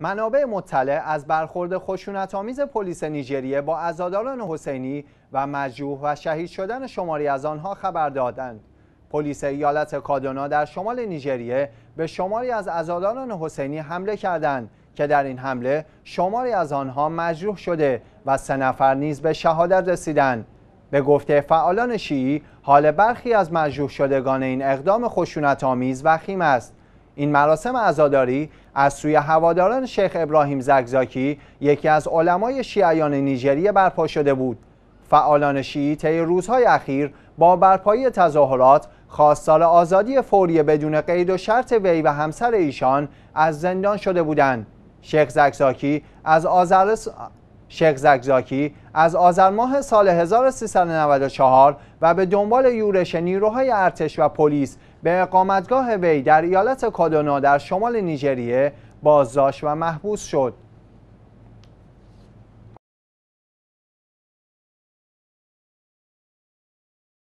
منابع مطلع از برخورد آمیز پلیس نیجریه با عزاداران حسینی و مجروح و شهید شدن شماری از آنها خبر دادند. پلیس ایالت کادونا در شمال نیجریه به شماری از عزاداران حسینی حمله کردند که در این حمله شماری از آنها مجروح شده و سه نفر نیز به شهادت رسیدند. به گفته فعالان شیعی حال برخی از مجروح شدگان این اقدام آمیز وخیم است این مراسم عزاداری از سوی هواداران شیخ ابراهیم زگزاکی یکی از علمای شیعیان نیجریه برپا شده بود فعالان شیعی طی روزهای اخیر با برپایی تظاهرات خواستار آزادی فوری بدون قید و شرط وی و همسر ایشان از زندان شده بودند شیخ زگزاکی از آزرس... شیخ زگزاکی از آذر ماه سال 1394 و به دنبال یورش نیروهای ارتش و پلیس به اقامتگاه وی در ایالت کادونا در شمال نیجریه بازداشت و محبوس شد.